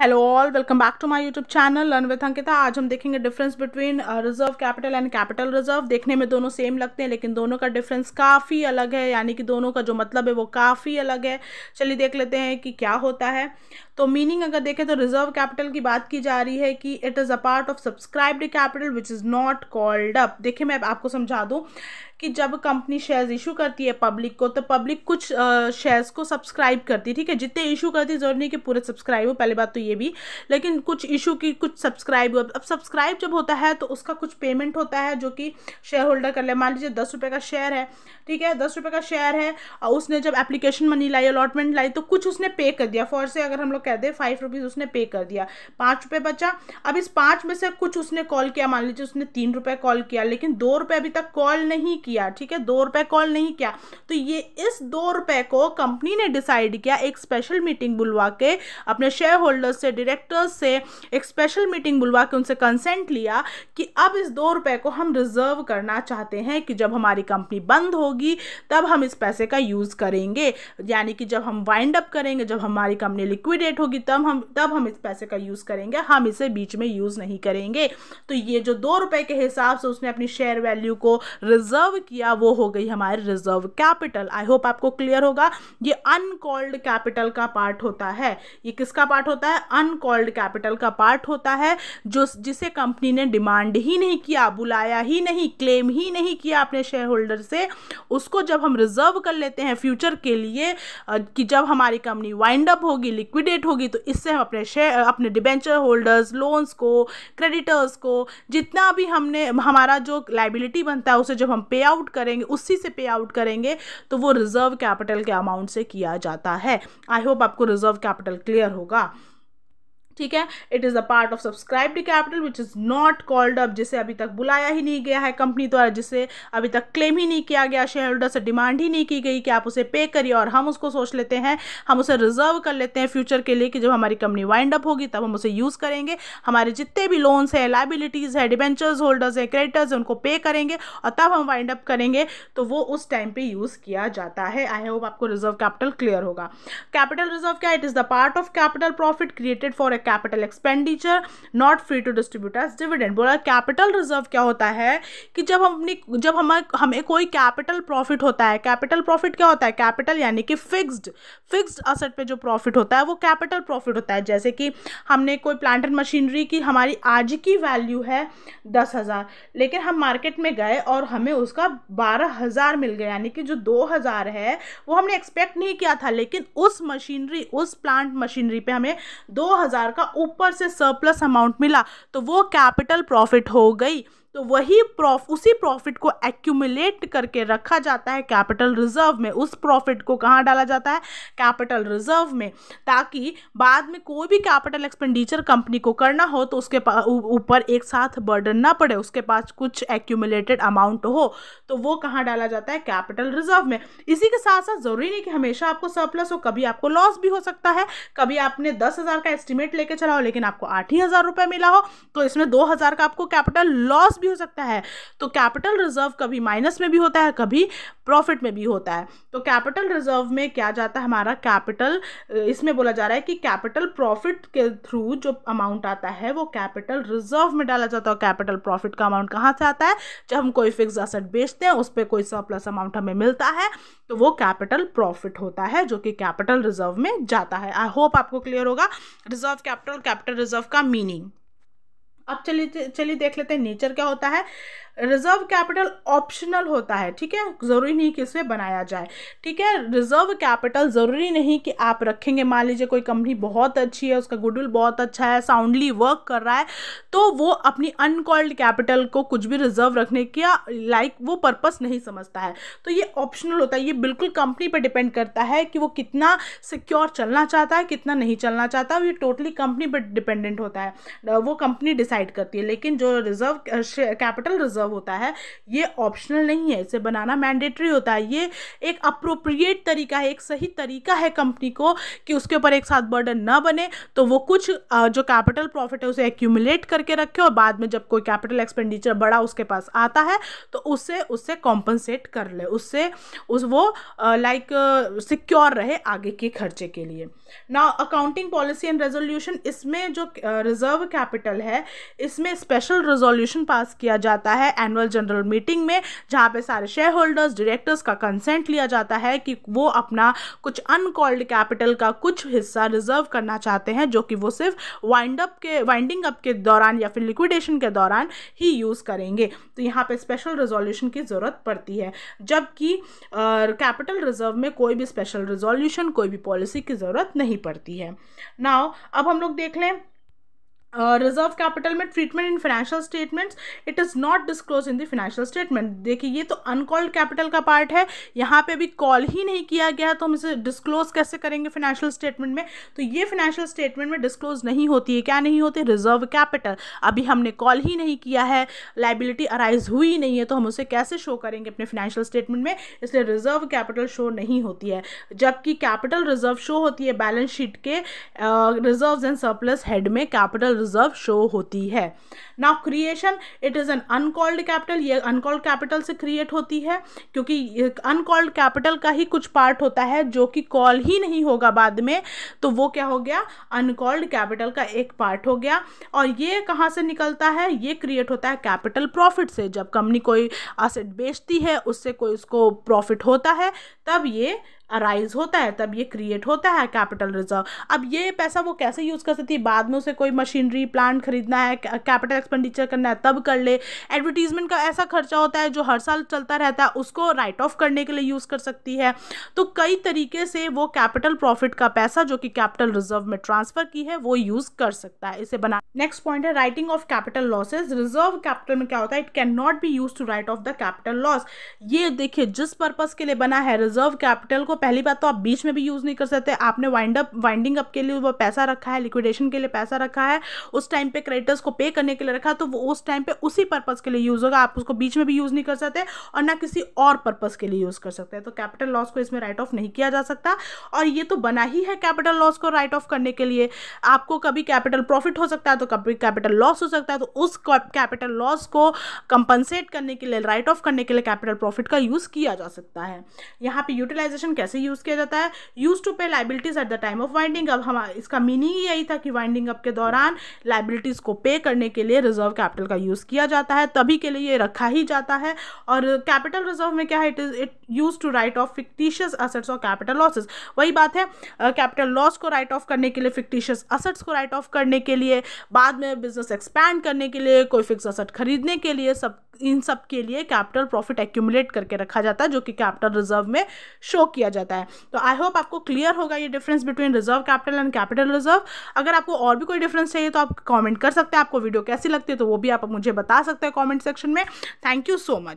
hello all welcome back to my YouTube channel learn with Ankita आज हम देखेंगे difference between reserve capital and capital reserve देखने में दोनों सेम लगते हैं लेकिन दोनों का डिफरेंस काफ़ी अलग है यानी कि दोनों का जो मतलब है वो काफ़ी अलग है चलिए देख लेते हैं कि क्या होता है तो मीनिंग अगर देखें तो रिजर्व कैपिटल की बात की जा रही है कि it is a part of subscribed capital which is not called up देखिए मैं आपको समझा दूँ कि जब कंपनी शेयर्स इशू करती है पब्लिक को तो पब्लिक कुछ शेयर्स को सब्सक्राइब करती है ठीक है जितने इशू करती है जरूरी नहीं कि पूरे सब्सक्राइब हो पहले बात तो ये भी लेकिन कुछ इशू की कुछ सब्सक्राइब अब सब्सक्राइब जब होता है तो उसका कुछ पेमेंट होता है जो कि शेयर होल्डर कर ले मान लीजिए दस रुपये का शेयर है ठीक है दस रुपये का शेयर है और उसने जब एप्लीकेशन मनी लाई अलॉटमेंट लाई तो कुछ उसने पे कर दिया फॉर से अगर हम लोग कह दें फाइव रुपीज़ उसने पे कर दिया पाँच रुपये बचा अब इस पाँच में से कुछ उसने कॉल किया मान लीजिए उसने तीन रुपये कॉल किया लेकिन दो रुपये अभी तक कॉल नहीं किया ठीक है दो रुपए कॉल नहीं किया तो ये इस दो रुपए को कंपनी ने डिसाइड किया एक स्पेशल मीटिंग बुलवा के अपने शेयर होल्डर्स से डायरेक्टर्स से एक स्पेशल मीटिंग बुलवा के उनसे कंसेंट लिया कि अब इस दो रुपए को हम रिजर्व करना चाहते हैं कि जब हमारी कंपनी बंद होगी तब हम इस पैसे का यूज़ करेंगे यानी कि जब हम वाइंड अप करेंगे जब हमारी कंपनी लिक्विडेट होगी तब हम तब हम इस पैसे का यूज़ करेंगे हम इसे बीच में यूज़ नहीं करेंगे तो ये जो दो रुपए के हिसाब से उसने अपनी शेयर वैल्यू को रिजर्व किया वो हो गई हमारे रिजर्व कैपिटल आई होप आपको क्लियर होगा ये अनकॉल्ड कैपिटल का पार्ट होता है ये किसका पार्ट होता है अनकॉल्ड कैपिटल का पार्ट होता है जो जिसे कंपनी ने डिमांड ही नहीं किया बुलाया ही नहीं क्लेम ही नहीं किया अपने शेयर होल्डर से उसको जब हम रिजर्व कर लेते हैं फ्यूचर के लिए कि जब हमारी कंपनी वाइंड अप होगी लिक्विडेट होगी तो इससे हम अपने शेयर अपने डिबेंचर होल्डर्स लोन्स को क्रेडिटर्स को जितना भी हमने हमारा जो लाइबिलिटी बनता है उसे जब हम पे आउट करेंगे उसी से पे आउट करेंगे तो वो रिजर्व कैपिटल के अमाउंट से किया जाता है आई होप आपको रिजर्व कैपिटल क्लियर होगा ठीक है it is a part of subscribed capital which is not called up जिसे अभी तक बुलाया ही नहीं गया है कंपनी द्वारा जिसे अभी तक क्लेम ही नहीं किया गया शेयर होल्डर से डिमांड ही नहीं की गई कि आप उसे पे करिए और हम उसको सोच लेते हैं हम उसे रिजर्व कर लेते हैं फ्यूचर के लिए कि जब हमारी कंपनी वाइंड अप होगी तब हम उसे यूज़ करेंगे हमारे जितने भी लोन्स हैं लाइबिलिटीज़ है डिबेंचर्स होल्डर्स हैं क्रेडिटर्स हैं उनको पे करेंगे और तब हम वाइंड अप करेंगे तो वो उस टाइम पर यूज़ किया जाता है आई होप आपको रिजर्व कैपिटल क्लियर होगा कैपिटल रिजर्व क्या it is the part of capital profit created for capital expenditure not free to distribute as dividend बोला कैपिटल रिजर्व क्या होता है कि जब हम अपनी जब हम हमें कोई कैपिटल प्रॉफिट होता है कैपिटल प्रॉफिट क्या होता है कैपिटल यानी कि फिक्स्ड फिक्स्ड असट पे जो प्रॉफिट होता है वो कैपिटल प्रॉफिट होता है जैसे कि हमने कोई प्लांट एंड मशीनरी की हमारी आज की वैल्यू है दस हज़ार लेकिन हम मार्केट में गए और हमें उसका बारह हज़ार मिल गया यानी कि जो दो हज़ार है वो हमने एक्सपेक्ट नहीं किया था लेकिन उस मशीनरी उस प्लांट मशीनरी पे हमें दो हज़ार का ऊपर से सरप्लस अमाउंट मिला तो वो कैपिटल प्रॉफिट हो गई तो वही प्रॉफ उसी प्रॉफिट को एक्यूमुलेट करके रखा जाता है कैपिटल रिजर्व में उस प्रॉफिट को कहाँ डाला जाता है कैपिटल रिजर्व में ताकि बाद में कोई भी कैपिटल एक्सपेंडिचर कंपनी को करना हो तो उसके ऊपर एक साथ बर्डन ना पड़े उसके पास कुछ एक्यूमुलेटेड अमाउंट हो तो वो कहाँ डाला जाता है कैपिटल रिजर्व में इसी के साथ साथ ज़रूरी नहीं कि हमेशा आपको सरप्लस हो कभी आपको लॉस भी हो सकता है कभी आपने दस हज़ार का एस्टिमेट लेके चला हो लेकिन आपको आठ ही हज़ार रुपये मिला हो तो इसमें दो हज़ार का आपको कैपिटल लॉस भी भी हो सकता है तो कैपिटल रिजर्व कभी माइनस में भी होता है कभी प्रॉफिट में भी होता है तो कैपिटल रिजर्व में क्या जाता है हमारा कैपिटल इसमें बोला जा रहा है कि कैपिटल प्रॉफिट के थ्रू जो अमाउंट आता है वो कैपिटल रिजर्व में डाला जाता है कैपिटल प्रॉफिट का अमाउंट कहाँ से आता है जब हम कोई फिक्स असेट बेचते हैं उस पर कोई सरप्लस अमाउंट हमें मिलता है तो वो कैपिटल प्रॉफिट होता है जो कि कैपिटल रिजर्व में जाता है आई होप आपको क्लियर होगा रिजर्व कैपिटल कैपिटल रिजर्व का मीनिंग अब चलिए चलिए देख लेते हैं नेचर क्या होता है रिजर्व कैपिटल ऑप्शनल होता है ठीक है ज़रूरी नहीं कि इसे बनाया जाए ठीक है रिजर्व कैपिटल ज़रूरी नहीं कि आप रखेंगे मान लीजिए कोई कंपनी बहुत अच्छी है उसका गुडविल बहुत अच्छा है साउंडली वर्क कर रहा है तो वो अपनी अनकॉल्ड कैपिटल को कुछ भी रिजर्व रखने का लाइक वो पर्पस नहीं समझता है तो ये ऑप्शनल होता है ये बिल्कुल कंपनी पर डिपेंड करता है कि वो कितना सिक्योर चलना चाहता है कितना नहीं चलना चाहता ये टोटली कंपनी पर डिपेंडेंट होता है वो कंपनी डिसाइड डिसाइड करती है लेकिन जो रिजर्व कैपिटल रिजर्व होता है ये ऑप्शनल नहीं है इसे बनाना मैंडेटरी होता है ये एक अप्रोप्रिएट तरीका है एक सही तरीका है कंपनी को कि उसके ऊपर एक साथ बर्डन ना बने तो वो कुछ जो कैपिटल प्रॉफिट है उसे एक्यूमुलेट करके रखे और बाद में जब कोई कैपिटल एक्सपेंडिचर बड़ा उसके पास आता है तो उसे उससे कॉम्पनसेट कर ले उससे उस वो लाइक सिक्योर रहे आगे के खर्चे के लिए ना अकाउंटिंग पॉलिसी एंड रेजोल्यूशन इसमें जो रिजर्व कैपिटल है इसमें स्पेशल रेजोल्यूशन पास किया जाता है एनुअल जनरल मीटिंग में जहाँ पे सारे शेयर होल्डर्स डायरेक्टर्स का कंसेंट लिया जाता है कि वो अपना कुछ अनकॉल्ड कैपिटल का कुछ हिस्सा रिजर्व करना चाहते हैं जो कि वो सिर्फ वाइंड अप के वाइंडिंग अप के दौरान या फिर लिक्विडेशन के दौरान ही यूज़ करेंगे तो यहाँ पे स्पेशल रेजोल्यूशन की ज़रूरत पड़ती है जबकि कैपिटल रिजर्व में कोई भी स्पेशल रेजोल्यूशन कोई भी पॉलिसी की ज़रूरत नहीं पड़ती है नाव अब हम लोग देख लें रिजर्व uh, कैपिटल में treatment in financial statements it is not disclose in the financial statement देखिए ये तो अनकॉल्ड कैपिटल का पार्ट है यहाँ पे अभी कॉल ही नहीं किया गया तो हम इसे डिस्क्लोज कैसे करेंगे फाइनेंशियल स्टेटमेंट में तो ये फाइनेंशियल स्टेटमेंट में डिस्क्लोज नहीं होती है क्या नहीं होती रिजर्व कैपिटल अभी हमने कॉल ही नहीं किया है लाइबिलिटी अराइज हुई नहीं है तो हम उसे कैसे शो करेंगे अपने फाइनेंशियल स्टेटमेंट में इसलिए रिजर्व कैपिटल शो नहीं होती है जबकि कैपिटल रिजर्व शो होती है बैलेंस शीट के रिजर्व एंड सरप्लस हेड में कैपिटल रिजर्व शो होती है now creation it is an uncalled capital ये अनकॉल्ड कैपिटल से क्रिएट होती है क्योंकि अनकॉल्ड कैपिटल का ही कुछ पार्ट होता है जो कि कॉल ही नहीं होगा बाद में तो वो क्या हो गया अनकॉल्ड कैपिटल का एक पार्ट हो गया और ये कहाँ से निकलता है ये क्रिएट होता है कैपिटल प्रॉफिट से जब कंपनी कोई असेट बेचती है उससे कोई उसको प्रॉफिट होता है तब ये अराइज होता है तब ये क्रिएट होता है कैपिटल रिजर्व अब ये पैसा वो कैसे यूज़ कर सकती है बाद में उसे कोई मशीनरी प्लांट खरीदना है कैपिटल एक्सपेंडिचर करना है तब कर ले एडवर्टीजमेंट का ऐसा खर्चा होता है जो हर साल चलता रहता है उसको राइट ऑफ करने के लिए यूज़ कर सकती है तो कई तरीके से वो कैपिटल प्रॉफिट का पैसा जो कि कैपिटल रिजर्व में ट्रांसफर की है वो यूज़ कर सकता है इसे बना नेक्स्ट पॉइंट है writing off capital losses reserve capital में क्या होता है it can not be use to write off the capital loss ये देखिए जिस पर्पज के लिए बना है रिजर्व कैपिटल को पहली बात तो आप बीच में भी यूज़ नहीं कर सकते आपने वाइंड अप वाइंडिंग अप के लिए वो पैसा रखा है लिक्विडेशन के लिए पैसा रखा है उस टाइम पे क्रेडिटर्स को पे करने के लिए रखा है तो वो उस टाइम पे उसी पर्पज़ के लिए यूज़ होगा आप उसको बीच में भी यूज़ नहीं कर सकते और ना किसी और पर्पज़ के लिए यूज़ कर सकते हैं तो कैपिटल लॉस को इसमें राइट ऑफ नहीं किया जा सकता और ये तो बना ही है कैपिटल लॉस को राइट ऑफ करने के लिए आपको कभी कैपिटल प्रॉफिट हो सकता है तो कभी कैपिटल लॉस हो सकता है तो उस कैपिटल लॉस को कंपनसेट करने के लिए राइट ऑफ करने के लिए कैपिटल प्रॉफिट का यूज़ किया जा सकता है यहाँ पे यूटिलाइजेशन कैसे कैसे यूज़ किया जाता है use to pay liabilities at the time of winding up हम इसका मीनिंग ही यही था कि वाइंडिंग अप के दौरान लाइबिलिटीज़ को पे करने के लिए रिजर्व कैपिटल का यूज़ किया जाता है तभी के लिए ये रखा ही जाता है और कैपिटल रिजर्व में क्या है it is it use to write off fictitious assets और कैपिटल लॉसेज वही बात है कैपिटल लॉस को राइट ऑफ करने के लिए फिक्टिशियस असेट्स को राइट ऑफ करने के लिए बाद में बिजनेस एक्सपैंड करने के लिए कोई फिक्स असेट खरीदने के लिए सब इन सब के लिए कैपिटल प्रॉफिट एक्यूमुलेट करके रखा जाता है जो कि कैपिटल रिजर्व में शो किया जाता है तो आई होप आपको क्लियर होगा ये difference between reserve capital and capital reserve अगर आपको और भी कोई डिफरेंस चाहिए तो आप कॉमेंट कर सकते हैं आपको वीडियो कैसी लगती है तो वो भी आप मुझे बता सकते हैं कॉमेंट सेक्शन में थैंक यू सो मच